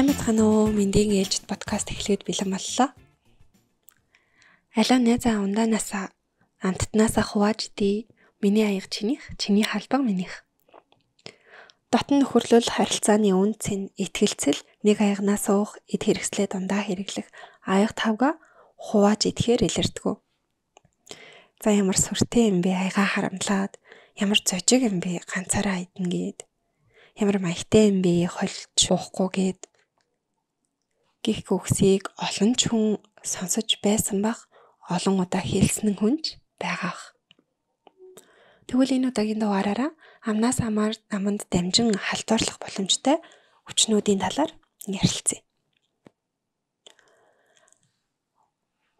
Сайн бацхан уу? Мэндийн ээлжид подкаст эхлээд бэлэн боллоо. Алуу найзаа ундаанасаа амттнаасаа хувааж дий. Миний аяг чинийх, чиний халбаг минийх. Дотн нөхөрлөл харилцааны үнц нь ихтгэлцэл, нэг аягнаас уух, эд хэрэгслээ дундаа хэрэглэх, аяг тавга хувааж идэхээр илэрдэггүй. За ямар сүртэй юм бэ? Аяга харамлаад ямар зожиг юм бэ? Ганцаараа идэнгээд ямар маягтай юм бэ? Холж шуухгүй гээд гих үгсийг олон ч хүн сонсож байсан бах олон удаа хэлсэн хүнж байгаах. Тэгвэл энэ удаагийн дугаараараа амнаас амар аманд дамжин халдварлах боломжтой хүчнүүдийн талаар ярилцъя.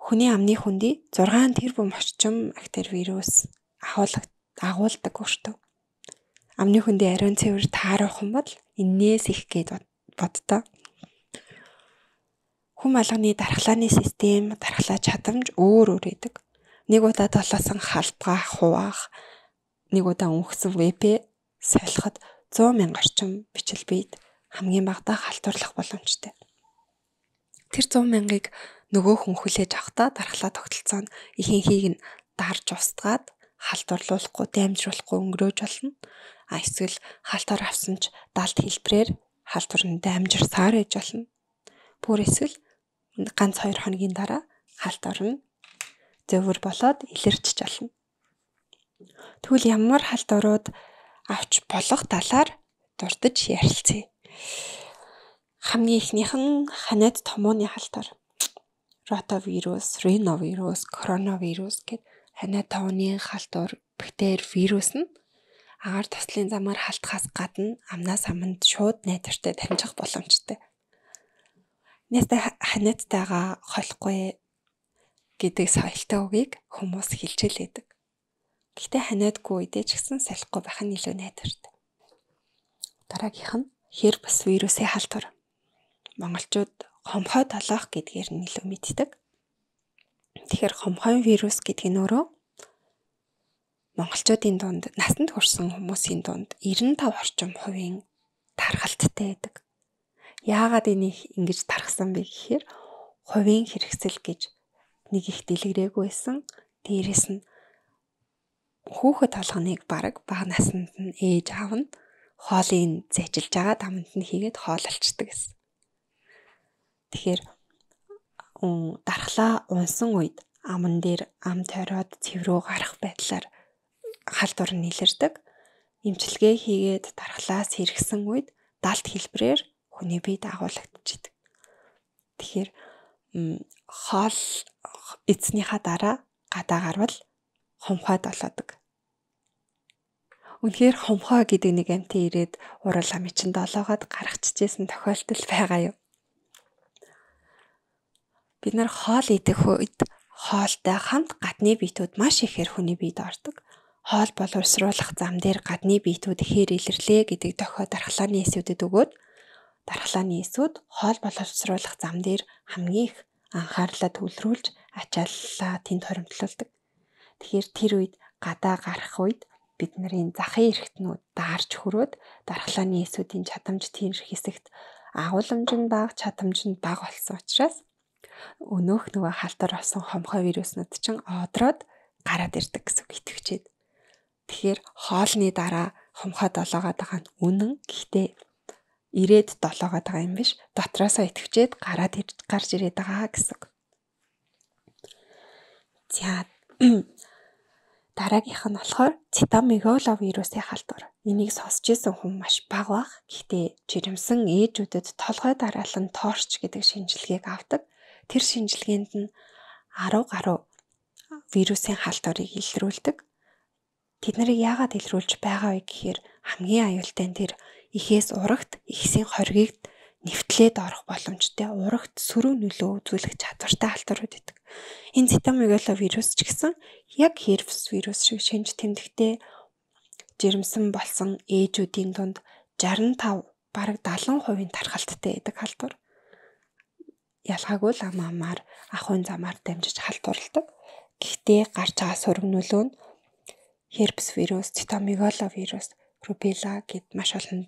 Хүний амны хүндий 6 тэрбум орчим актервирус агуулдаг агуулдаг өртөв. Амны хүндий ариун цэвэр таарах юм бол энээс их гээд боддоо. Хүм алганы дархлааны систем, дархлаа чадамж өөр өөр идэг. Нэг удаа толоосон халтгаа хуваах, нэг удаа үнхсэн ВП солиход 100 мянга орчим бичил биед хамгийн багадаа халтуурлах боломжтой. Тэр 100 мянгаыг нөгөө хүн хүлээж авахдаа дархлаа тогтолцоо нь ихэнхийг нь дарж устгаад халтуурлуулахгүй, дамжруулахгүй өнгөрөөж болно. А эсвэл халтаар авсан ч далд хэлбрээр халтурн дамжирсаар ээж болно. Бүр эсвэл ганц хоёр хоногийн дараа халт орно. Зөөвөр болоод илэрч чална. Тэгвэл ямар халт ороод авч болох талаар дурдж ярилцъя. Хамгийн эхнийх нь ханиад томооны халтар. Ротовирус, риновирус, коронавирус гэд ханиад томооны халтар бактери вирус нь агаар таслын замаар халтхаас гадна амнаас аманд шууд найдвартай таньжих боломжтой найстай ханиадтайгаа холихгүй гэдэг соёлтой үгийг хүмүүс хилчээлээдэг. Гэхдээ ханиадгүй үедээ ч гэсэн салихгүй байх нь илүү найдвартай. Дараагийнх нь хэр бас вирусын халтур. Монголчууд хомхой толоох гэдгээр нь илүү мэддэг. Тэгэхээр хомхой вирус гэдэг нь өөрөө монголчуудын дунд насанд хүрсэн хүмүүсийн дунд 95 орчим хувийн тархалттай байдаг яагаад энийг ингэж тархсан бэ гэхээр хувийн хэрэгсэл гэж нэг их дэлгэрээгүйсэн. Дээрээс нь хүүхэд толгоныг баг бага наснд нь ээж аав нь хоолыг зэжилж байгаа дамнд нь хийгээд хоол алчдаг гэсэн. Тэгэхээр дархлаа унсан үед аман дээр ам тойроод цэврөө гарах байдлаар халдвар нь илэрдэг. Имчилгээ хийгээд дархлаас хэрэгсэн үед далд хэлбрээр хүний бие дагуулагдчихдаг. Тэгэхээр хоол эцнийхаа дараа гадаа гарвал хумхад болоодаг. Үнэхээр хумхаа гэдэг нэг амтын ирээд урал амын чинь долоогоод гаргачихжээсэн тохиолдол байгаа юу? Бид нар хоол идэх үед хоолтой хамт гадны биетүүд маш ихээр хүний биед ордог. Хоол боловсруулах зам дээр гадны биетүүд ихээр илэрлээ гэдэг дохио дархлааны эсвэдэд өгөөд дархлааны эсүүд хоол боловсруулах зам дээр хамгийн их анхаарлаа төвлөрүүлж ачааллаа тэнд хоримтлуулдаг. Тэгэхээр тэр үед гадаа гарах үед бидний захын эрхтнүүд даарч хөрөөд дархлааны эсүүдийн чадамж тийм хэсэгт агуулмж нь бага чадамж нь бага болсон учраас өнөөх нөгөө халтар болсон хомхой вируснууд чинь одроод гараад ирдэг гэсэн үг итгэжээд. Тэгэхээр хоолны дараа хомхой долоогоод байгаа нь үнэн. Гэхдээ ирээд долоогоод байгаа юм биш. Дотроосоо итгэвчээд гараад гарч ирээд байгаа гэсэн. За дараагийнх нь болохоор цитамиголо вирусын халдвар. Энийг сонсч исэн хүн маш бага бах. Гэхдээ жирэмсэн ээжүүдэд толгой дараалан тоорч гэдэг шинжилгээг авдаг. Тэр шинжилгээнд нь 10 гаруй вирусын халдварыг илрүүлдэг. Тэд нарыг яагаад илрүүлж байгаа вэ гэхээр хамгийн аюултай нь тэр ихээс урагт ихсийн хоргийг нэвтлээд орох боломжтой урагт сөрөг нөлөө үзүүлэх чадвартай халдварууд идэг. Энэ цитамегало вирус ч гэсэн яг herpes вирус шиг шинж тэмдэгтэй жирэмсэн болсон ээжүүдийн дунд 65 бараг 70% тархалттай байдаг халдвар. Ялгаагүй л ам амаар ахын замаар дамжиж халдварладаг. Гэхдээ гарч байгаа сөрөг нөлөө нь herpes вирус, cytomegalovirus рубела гэд маш олон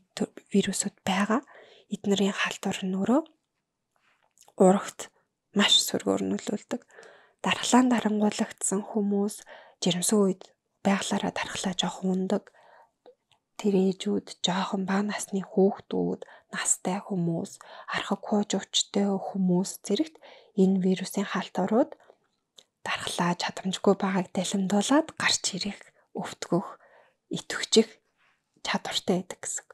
вирусууд байгаа. Эднэрийн халдвар нөрөө урагт маш сөргөөр нөлөөлдөг. Дархлаан дарангуулгдсан хүмүүс жирэмсэн үед байглаараа дархлаа жоохон ундаг. Тэр ээжүүд, жоохон бага насны хүүхдүүд, настай хүмүүс, архаг хууж өвчтэй хүмүүс зэрэгт энэ вирусын халдварууд дархлаа чадамжгүй байгааг дэлгэмдуулаад гарч ирэх, өвтгөх, итгэжих чадвартай байдаг гэсэн.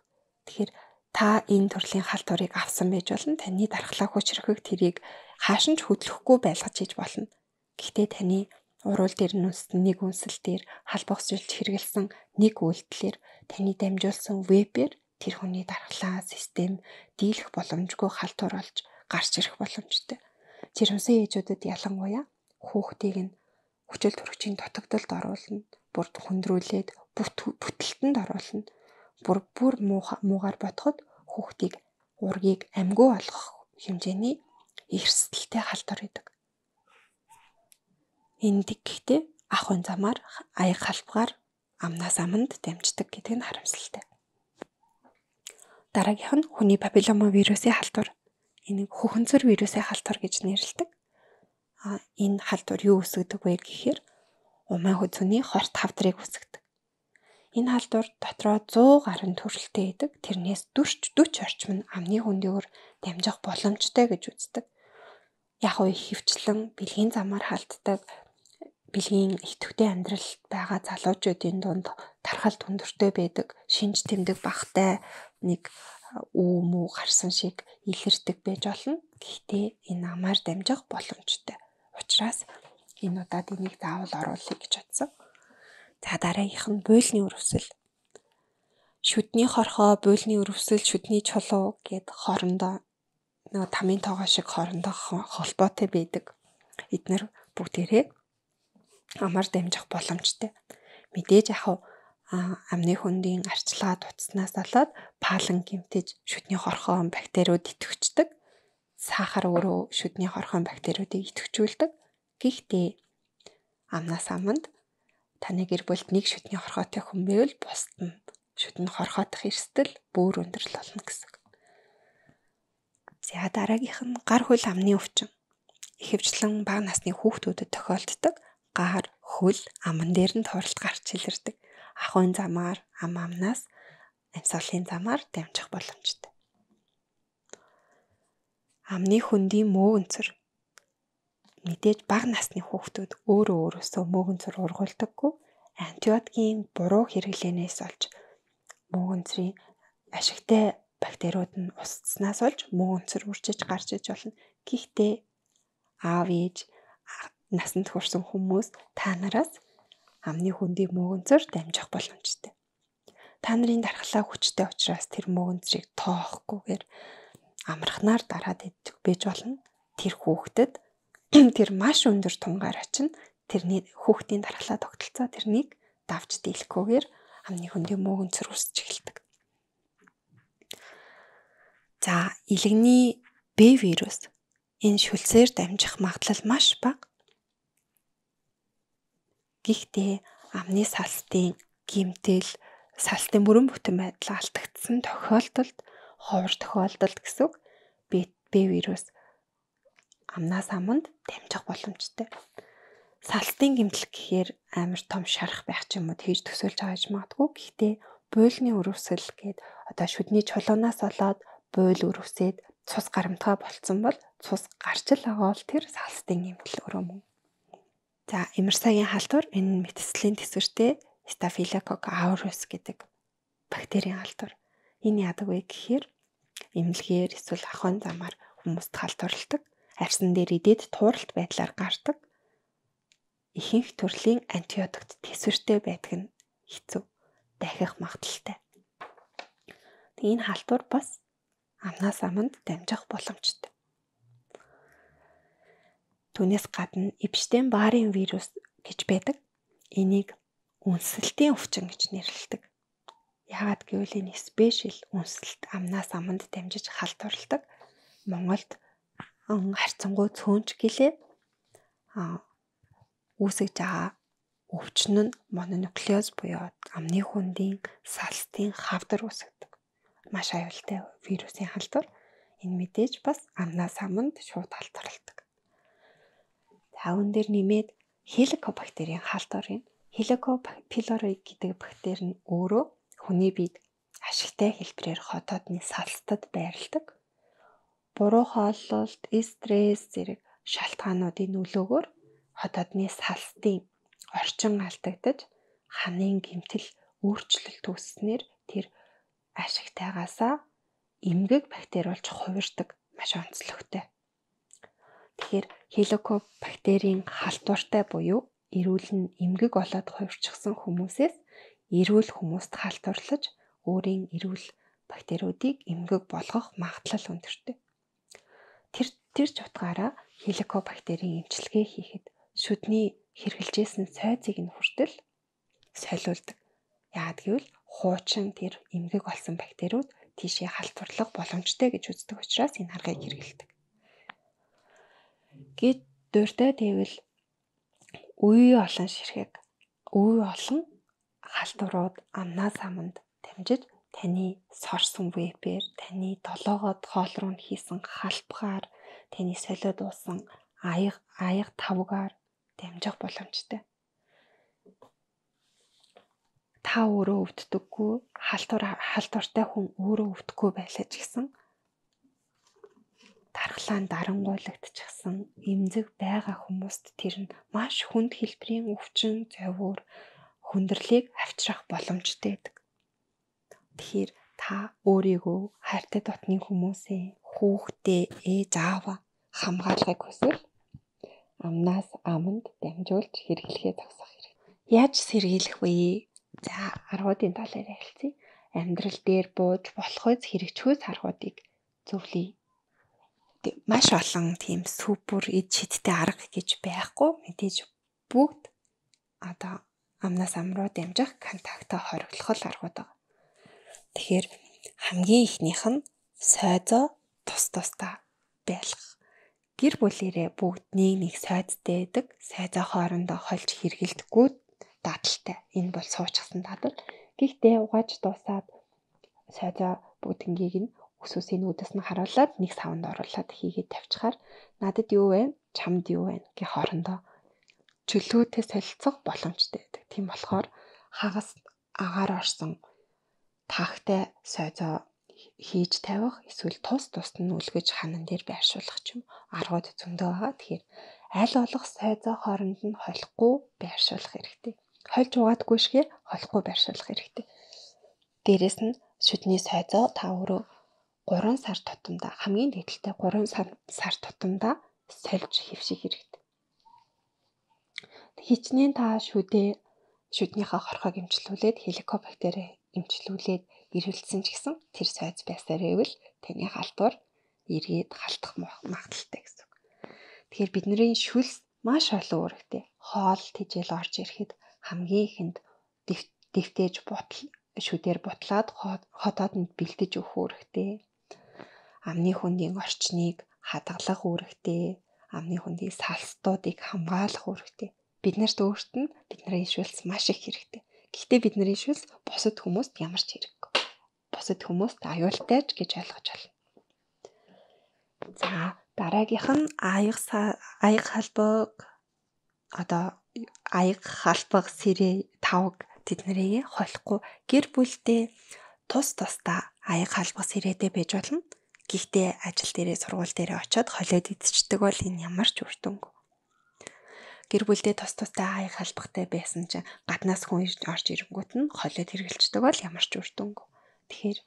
Тэгэхээр та энэ төрлийн халтурыг авсан байж болно. Таны дархлаа хүчрэхэг тэрийг хаашинч хөдлөхгүй байлгаж хийж болно. Гэхдээ таны урал дээр нүсд нэг үнсэл дээр халбогсжилж хэрэгэлсэн нэг үйлдэлээр таны дамжуулсан вебээр тэр хүний дархлаа систем дийлэх боломжгүй халтур болж гарч ирэх боломжтой. Жирэмсэн ээжүүдэд ялангуяа хүүхдийг нь хүчил төрөгчийн дотогдолд оруулна, бүрд хүндрүүлээд бүтэлтэнд оруулна бүр бүр муугаар бодоход хүүхдийг ургийг амгүй олгох хэмжээний эрсдэлтэй халтур идэг. Эндик гэхдээ ахын замаар аяг халбгаар амнаас аманд дамждаг гэдэг нь харамсалтай. Дараагийнх нь хүний папиллома вирусын халтур. Энийг хөхөнцөр вирусын халтур гэж нэрлэдэг. А энэ халтур юу үүсгэдэг вэ гэхээр умаа хөдөлгөөний хорт хавдрыг үүсгэдэг Энэ халдвар дотроо 100 гаруй төрөлтэй идэг. Тэрнээс 40 40 орчим нь амны хөндөгөр дамжих боломжтой гэж үздэг. Яг үе хөвчлэн бэлгийн замаар халддаг бэлгийн идэвхтэй амьдрал байгаа залуучуудын дунд тархал түндөртэй байдаг, шинж тэмдэг багтай нэг үү мүү гарсан шиг илэрдэг байж болно. Гэхдээ энэ амаар дамжих боломжтой. Учираас энэ удаад энийг заавал оруулъя гэж бодсон. За дараагийнх нь буйлны өрөвсөл. Шүдний хорхоо, буйлны өрөвсөл, шүдний чулуу гэд хоорондоо нөгөө тамийн тоогоо шиг хоорондоо холбоотой байдаг. Эднэр бүгдээрээ амар дамжих боломжтой. Мэдээж яхав амны хөндийн арчилгаа дутснаас болоод палан гимтэж шүдний хорхоон бактериуд итгэвчдэг. Сахар өөрөө шүдний хорхоон бактериудыг итгэвчүүлдэг. Гэхдээ амнаас аманд таны гэр бүлд нэг шүдний хорхоотой хүн байвал бусд нь шүдэн хорхоодох эрсдэл бүр өндөрлөл болно гэсэн. За дараагийнх нь гар хөл амны өвчин. Ихэвчлэн бага насны хүүхдүүдэд тохиолддог гар хөл аман дээр нь тооролт гарч илэрдэг. Ахын замаар ам амнаас амьсгалын замаар дамжих боломжтой. Амны хөндийн мөө өнцөр Мэдээж бага насны хүүхдүүд өөрөө өөрөөсөө мөөгөн зур ургуулдаггүй антибиотикийн буруу хэрэглэнээс олж мөөгөн зурийн ашигтай бактериуд нь устснаас олж мөөгөн зур үржиж гарч иж болно. Гэхдээ аав ээж насанд хүрсэн хүмүүс та нараас амны хөндийн мөөгөн зур дамжих боломжтой. Та нарын дархлаа хүчтэй учраас тэр мөөгөн зурийг тоохгүйгээр амрахнаар дараад идэх бэж болно. Тэр хүүхдэд тэр маш өндөр тунгаар очино. Тэрний хүүхдийн дархлаа тогтолцоо тэрнийг давж дийлэхгүйгээр амны хөндөө мөөгөн цэрүүлсэж эхэлдэг. За, илэгний Б вирус энэ шүлсээр дамжих магадлал маш бага. Гэхдээ амны салстын гимтэл, салстын бүрэн бүтэн байдал алдагдсан тохиолдолд ховор тохиолдолд гэсүг Б вирус амнаас аманд дамжих боломжтой. Салтын гэмтэл гэхээр амар том шарах байх ч юм уу тэгж төсөөлж байгаа юм магадгүй. Гэхдээ буйлны өрөвсөл гээд одоо шүдний чулуунаас болоод буйл өрөвсөд цус гарамтгай болцсон бол цус гарч л байгаа бол тэр салстын эмгэл өрөө мөн. За, имерсагийн халдвар энэ метислийн төсвөртэй Staphylococcus aureus гэдэг бактерийн халдвар. Энэ яадаг вэ гэхээр эмнэлгээр эсвэл ахын замаар хүмүүст халдварладаг арьсан дээр идээд тууралт байдлаар гардаг. Ихэнх төрлийн антибиотикт төсвөртэй байдаг нь хэцүү дахих магадaltaй. Тэгээ энэ халтур бас амнаас аманд дамжих боломжтой. Түүнээс гадна эпштейн барын вирус гэж байдаг. Энийг үнсэлтийн өвчин гэж нэрлэдэг. Яагаад гэвэл энэ спешиал үнсэлт амнаас аманд дамжиж халтурладаг. Монголд харцангуй цөөнч гэлээ. А үүсэж байгаа өвчин нь мононуклеоз буюу амны хүндийн салтын хавдар үүсгэдэг. Маш аюултай вирусын халдвар. Энэ мэдээж бас амнаас хамнд шууд халдварлагдав. Таван дээр нэмээд хеликобактерийн халдвар юм. Helicobacter pylori гэдэг бактери нь өөрөө хүний биед ашигтай хэлбэрээр хотоодны салтад байрладаг буруу хооллолт, стресс зэрэг шалтгаануудын нөлөөгөөр хотодны салстын орчин алдагдаж ханын гэмтэл өөрчлөлт үүснээр тэр ашигтайгаасаа эмгэг бактери болж хувирдаг маш онцлогтой. Тэгэхээр хеликобактерийн халдвартай буюу эрүүл нь эмгэг болоод хувирчихсан хүмүүсээс эрүүл хүмүүст халдварлаж өөрийн эрүүл бактериудыг эмгэг болгох магадлал өндөртэй тэр тэр ч утгаараа хеликобактерийн эмчилгээ хийхэд шүдний хэрглэжсэн сойцыг нь хүртэл солиулдаг. Яагад гэвэл хуучин тэр эмгэг болсон бактериуд тийшээ халдварлах боломжтой гэж үздэг учраас энэ харгыг хэрэгэлдэг. Гэт дуртай тэгвэл үе олон ширхэг, үе олон халдварууд амнаас аманд дамжиж таны сорсон вебээр таны долоогод хоол руу хийсэн халбгаар таны солиод уусан аяг аяг тавгаар дамжих боломжтой. Та өөрөө өвддөггүй, халтур халтуртай хүн өөрөө өвдөхгүй байлаа ч гэсэн дархлаа дарангуйлагдчихсан эмзэг байгаа хүмүүст тэр нь маш хүнд хэлбэрийн өвчин, зовур, хүндрэлийг авчрах боломжтой гэдэг. Тэгэхээр та өөрийгөө хайртай дотны хүмүүсээ, хүүхдээ, ээж аава хамгаалахыг хүсвэл амнаас аманд дамжуулж хэрэглэхээ зогсох хэрэг. Яаж сэргийлэх вэ? За, аргуудын талаар ярилцъя. Амьдрал дээр бууж болох үс хэрэгжихүйс аргуудыг зөвлөе. Маш олон тийм супер эд шидтэй арга гэж байхгүй. Мэдээж бүгд одоо амнаас амруу дамжих контактаа хориглох аргууд байна Тэгэхээр хамгийн ихнийх нь сойзоо тус тусдаа байлгах. Гэр бүлэрээ бүгд нэг нэг сойдтэй байдаг. Сойзоо хоорондоо холж хэргэлдэггүй дадалтай. Энэ бол суучсан дадал. Гэхдээ угааж дуусаад сойзоо бүгднгийг нь өсөсийн нүдэс нь харуулад нэг савнд оруулаад хийгээд тавьчихаар надад юу вэ? Чамд юу вэ? гэх хоорондоо чөлөөтэй солилцох боломжтой байдаг. Тийм болохоор хагас агаар орсон тагтай сойзоо хийж тавих эсвэл тус тусд нь үлгэж ханан дээр байршуулах ч юм аргууд зөндөө байгаа. Тэгэхээр аль болох сойзоо хооронд нь холихгүй байршуулах хэрэгтэй. Холж угаадгүй шигэ холихгүй байршуулах хэрэгтэй. Дээрээс нь шүдний сойзоо та өөрөө 3 сар тутамдаа хамгийн дээдэлтэй 3 сар сар тутамдаа сольж хэвших хэрэгтэй. Хичнээн та шүдээ шүднийхээ хорхоог имчилүүлээд хеликобактери эмчлүүлээд ирүүлсэн ч гэсэн тэр сойц байсаар байвал таны халтур эргээд халтах магадaltaй гэсэн үг. Тэгэхээр бидний шүлс маш олон үүрэгтэй. Хоол тижэл орж ирэхэд хамгийн ихэнд дэвтээж бутал шүдээр бутлаад хотооднд бэлдэж өгөх үүрэгтэй. Амны хүндийн орчныг хадгалах үүрэгтэй. Амны хүндийн салстуудыг хамгаалах үүрэгтэй. Бид нарт өөрт нь бидний шүлс маш их хэрэгтэй. Гэхдээ бидний шүлс бусад хүмүүст ямар ч хэрэггүй. Бусад хүмүүст аюултай ч гэж ойлгож байна. За дараагийнх нь аяга аяга халбаг одоо аяга халбаг сэрээ тавг тэднэрийг холихгүй гэр бүлтэй тус тусдаа аяга халбаг сэрээтэй байж болно. Гэхдээ ажил дээрээ сургууль дээрээ очиод холиод идчихдэг бол энэ ямар ч үр дүнгүй гэр бүлдээ тус тустай хаяг халбахтай байсан чинь гаднаас хүн орж ирэнгүүт нь холиод хэргэлцдэг бол ямар ч үр дүнгүй. Тэгэхээр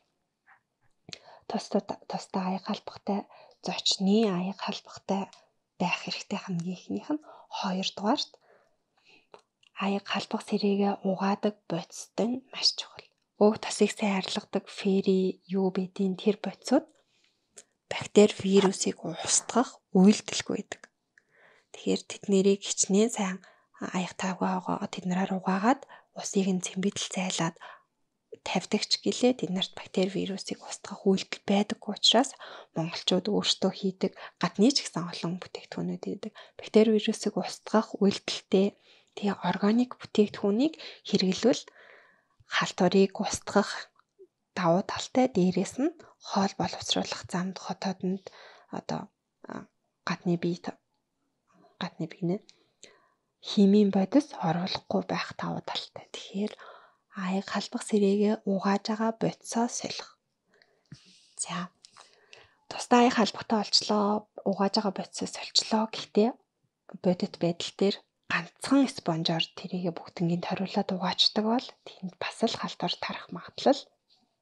тус тустай хаяг халбахтай зочны аяг халбахтай байх хэрэгтэй хамгийн ихнийх нь хоёрдугаарт аяг халбах сэрийгээ угаадаг бодистон маш чухал. Өв тасыг сайн арилгадаг фэри юу бэдийн тэр бодисууд бактери вирусыг устгах үйлдэлгүй байдаг. Тэгэхээр тэд нэрийг хичнээн сайн аяг таагүй байгаа тэд нараар угаагаад усыг нь цэмбэтэл зайлаад тавьдаг ч гэлээ тэд нарт бактери вирусыг устгах үйлдэл байдаггүй учраас монголчууд өөрсдөө хийдэг гадны ч гэсэн олон бүтээгдэхүүнүүд идэг. Бактери вирусыг устгах үйлдэлтэй тэгээ органик бүтээгдэхүүнийг хэрэглэвэл халтурыг устгах давуу талтай дээрээс нь хоол боловсруулах замд хотоодонд одоо гадны бие гадны бигнэ химийн бодис оруулахгүй байх тав талтай. Тэгэхээр аяг халбах сэрээгээ угааж байгаа бодисоо солих. За. Тусдаа аяг халбахтаа олчлоо, угааж байгаа бодисоо солчлоо. Гэхдээ бодит байдал дээр ганцхан спонжоор тэрийгэ бүгднгийн ториулаад угаачдаг бол тэнд бас л халтур тарах магадлал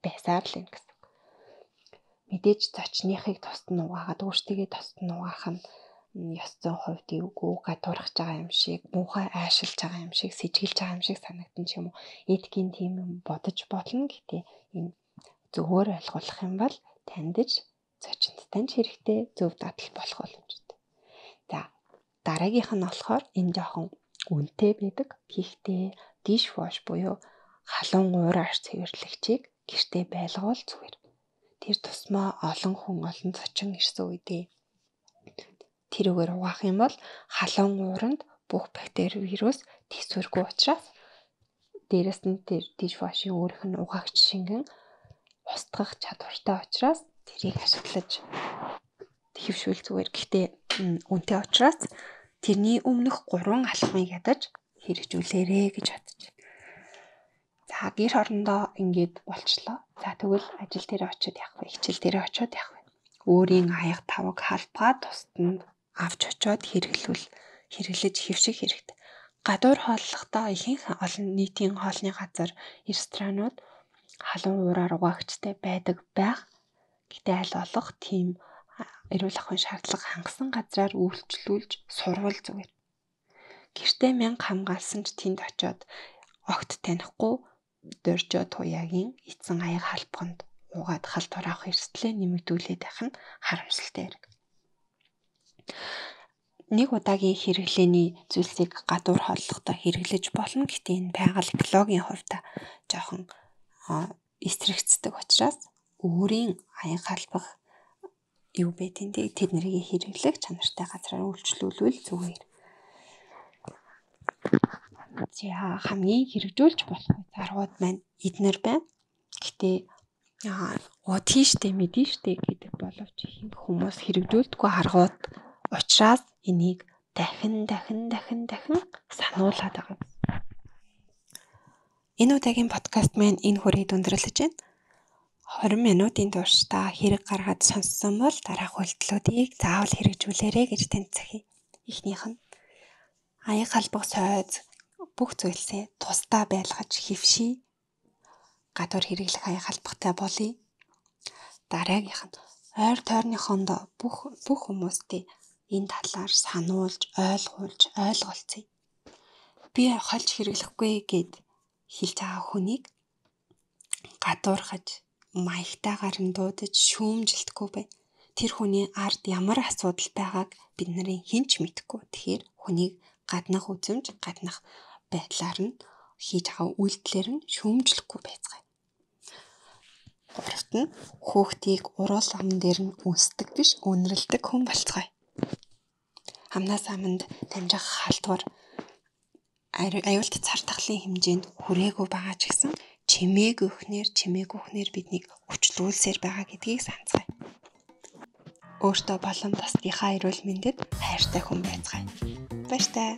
байсаар л юм гэсэн. Мэдээж зочныхыг тусд нь угаагаад өөртөө тусд нь угаах нь ёс зүйн хувьд эвгүй гадуурхаж байгаа юм шиг, муухай аашилж байгаа юм шиг, с ิจ гэлж байгаа юм шиг санагдсан ч юм уу. Этикийн тийм юм бодож болно гэдэг энэ зөвөр ойлгох юм бол таньдж зочинт таньж хэрэгтэй зөв дадал болох боломжтой. За дараагийнх нь болохоор энэ жоохон үнэтэй байдаг. Гэхдээ dishwash буюу халуун уур арч цэвэрлэгчийг гэртээ байлгуул зүгээр. Тэр тусмаа олон хүн олон зочин ирсэн үедээ тэрүүгээр угаах юм бол халуун ууранд бүх бактери вирус тэсвэргүй учраас дээрэс нь тэр дишвашийн өөрөх нь угаагч шингэн устгах чадвартай учраас тэрийг ашиглаж хэвшүүл зүгээр. Гэхдээ үнтэй учраас тэрний өмнөх 3 алхмыг ядаж хэрэгжүүлээрэ гэж бодож байна. За гэр хорондоо ингээд болчлоо. За тэгвэл ажил дээр очиод явах вэ? Хичээл дээр очиод явах вэ? Өөрийн аяг тавг халбаа тусданд авч очоод хэрэглүүл хэрэглэж хэвших хэрэгтэй. Гадуур хооллохдоо ихэнх олон нийтийн хоолны газар ресторанууд халуун уураар угаагчтай байдаг байх. Гэтэ аль болох тийм эрүүл ахуйн шаардлага хангасан газраар үйлчлүүлж сурвал зүгээр. Гэртээ мянга хамгаалсан ч тэнд очиод огт танихгүй дөржөө туяагийн эцэн аяг халбганд угаад халт хураах эрсдлээ нэмэгдүүлээд байх нь харамсалтай хэрэг. Нэг удаагийн хэрэглээний зүйлсийг гадуур хооллохдоо хэрэглэж болно. Гэхдээ энэ байгаль экологийн хувьд жоохон эсрэгцдэг учраас өөрийн аян халбах юу бэ тэндээ тэд нэрийг хэрэглэх чанартай газраар үйлчлүүлвэл зүгээр. За хамгийн хэрэгжүүлж болох аргууд маань эднэр байна. Гэхдээ оо тийштэй мэдэн штэ гэдэг боловч хүмүүс хэрэгжүүлдэггүй аргууд Учираас энийг дахин дахин дахин дахин сануулад байгаа. Энэ удаагийн подкаст маань энэ хүрээд өндөрлөж байна. 20 минутын туршдаа хэрэг гаргаад сонссон бол дараах үйлдэлүүдийг заавал хэрэгжүүлээрэй гэж тэнцэхий. Эхнийх нь аяг халбах сойз бүх зүйлсээ тусдаа байлгаж хөвший. Гадуур хэрэглэх аяг халбахтай болъё. Дараагийнх нь ойр тойрны хондоо бүх бүх хүмүүстээ энэ талаар сануулж, ойлгуулж, ойлголцъё. Би хольж хэрэглэхгүй гэд хэлж байгаа хүнийг гадуурхаж, маягтайгаар нь дуудаж, шүүмжилтгүй бай. Тэр хүний ард ямар асуудал байгааг бид нарын хинч мэдэхгүй. Тэгэхээр хүнийг гаднах үзмж, гаднах байдлаар нь хийж байгаа үйлдэлээр нь шүүмжлэхгүй байцгаая. Гуравт нь хүүхдийг уруул амн дээр нь үнсдэг биш, үнэрлдэг хүн болцгоё. Амнаас аманд дамжих халдвар аюулт цар тахлын хэмжээнд хүрээгүй байгаа ч гэсэн чимээг өхнөр чимээг өхнөр биднийг өвчлүүлсээр байгаа гэдгийг санацгай. Өөртөө болон тасдийнхаа эрүүл мэндэд хайртай хүн байцгаая. Баяр таа.